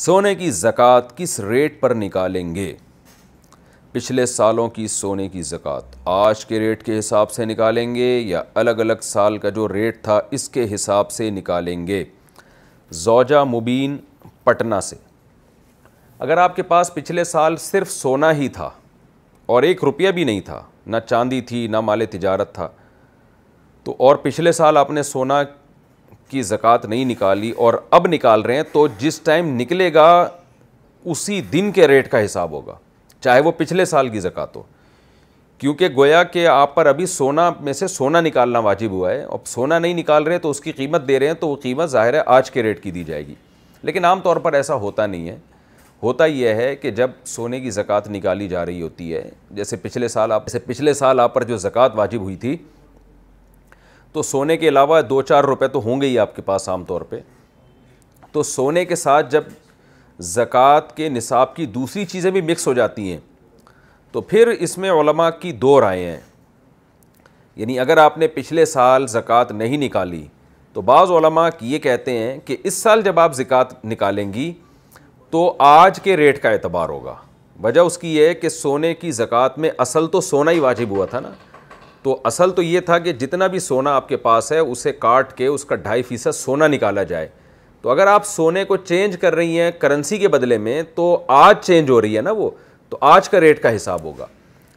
सोने की ज़क़़त किस रेट पर निकालेंगे पिछले सालों की सोने की ज़क़़त आज के रेट के हिसाब से निकालेंगे या अलग अलग साल का जो रेट था इसके हिसाब से निकालेंगे जोजा मुबीन पटना से अगर आपके पास पिछले साल सिर्फ सोना ही था और एक रुपया भी नहीं था ना चांदी थी ना माल तजारत था तो और पिछले साल आपने सोना की ज़क़़त नहीं निकाली और अब निकाल रहे हैं तो जिस टाइम निकलेगा उसी दिन के रेट का हिसाब होगा चाहे वो पिछले साल की ज़क़़त हो क्योंकि गोया कि आप पर अभी सोना में से सोना निकालना वाजिब हुआ है अब सोना नहीं निकाल रहे तो उसकी कीमत दे रहे हैं तो वो कीमत ज़ाहिर है आज के रेट की दी जाएगी लेकिन आम तौर पर ऐसा होता नहीं है होता यह है कि जब सोने की ज़क़़त निकाली जा रही होती है जैसे पिछले साल आप जैसे पिछले साल आप पर जो ज़क़़त वाजिब हुई थी तो सोने के अलावा दो चार रुपए तो होंगे ही आपके पास आम तौर पे तो सोने के साथ जब ज़क़़त के निसाब की दूसरी चीज़ें भी मिक्स हो जाती हैं तो फिर इसमें मा की दो राय हैं यानी अगर आपने पिछले साल ज़क़़त नहीं निकाली तो बाज़ ओलमा ये कहते हैं कि इस साल जब आप ज़क़़त निकालेंगी तो आज के रेट का एतबार होगा वजह उसकी यह है कि सोने की ज़क़़त में असल तो सोना ही वाजिब हुआ था ना तो असल तो ये था कि जितना भी सोना आपके पास है उसे काट के उसका ढाई फ़ीसद सोना निकाला जाए तो अगर आप सोने को चेंज कर रही हैं करेंसी के बदले में तो आज चेंज हो रही है ना वो तो आज का रेट का हिसाब होगा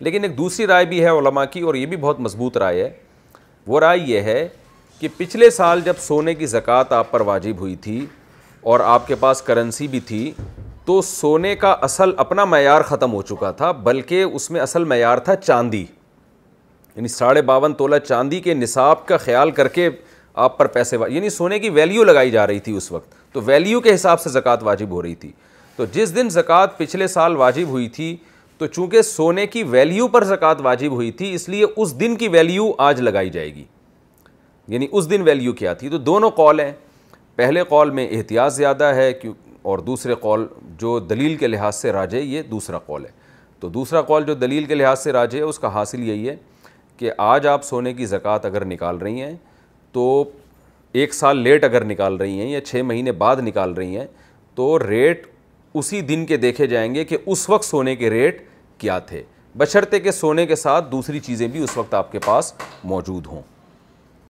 लेकिन एक दूसरी राय भी है ओलमा की और ये भी बहुत मजबूत राय है वो राय ये है कि पिछले साल जब सोने की ज़क़़त आप पर वाजिब हुई थी और आपके पास करेंसी भी थी तो सोने का असल अपना मैार ख़त्म हो चुका था बल्कि उसमें असल मैार था चांदी यानी साढ़े बावन तोला चांदी के निसाब का ख्याल करके आप पर पैसे यानी सोने की वैल्यू लगाई जा रही थी उस वक्त तो वैल्यू के हिसाब से ज़क़़त वाजिब हो रही थी तो जिस दिन ज़क़़त पिछले साल वाजिब हुई थी तो चूँकि सोने की वैल्यू पर ज़क़़त वाजिब हुई थी इसलिए उस दिन की वैल्यू आज लगाई जाएगी यानी उस दिन वैल्यू क्या थी तो दोनों कॉल हैं पहले कॉल में एहतियात ज़्यादा है क्यों और दूसरे कॉल जो दलील के लिहाज से राजे ये दूसरा कॉल है तो दूसरा कॉल जो दलील के लिहाज से राजे है उसका हासिल यही है कि आज आप सोने की ज़क़़त अगर निकाल रही हैं तो एक साल लेट अगर निकाल रही हैं या छः महीने बाद निकाल रही हैं तो रेट उसी दिन के देखे जाएंगे कि उस वक्त सोने के रेट क्या थे बशर्ते के सोने के साथ दूसरी चीज़ें भी उस वक्त आपके पास मौजूद हों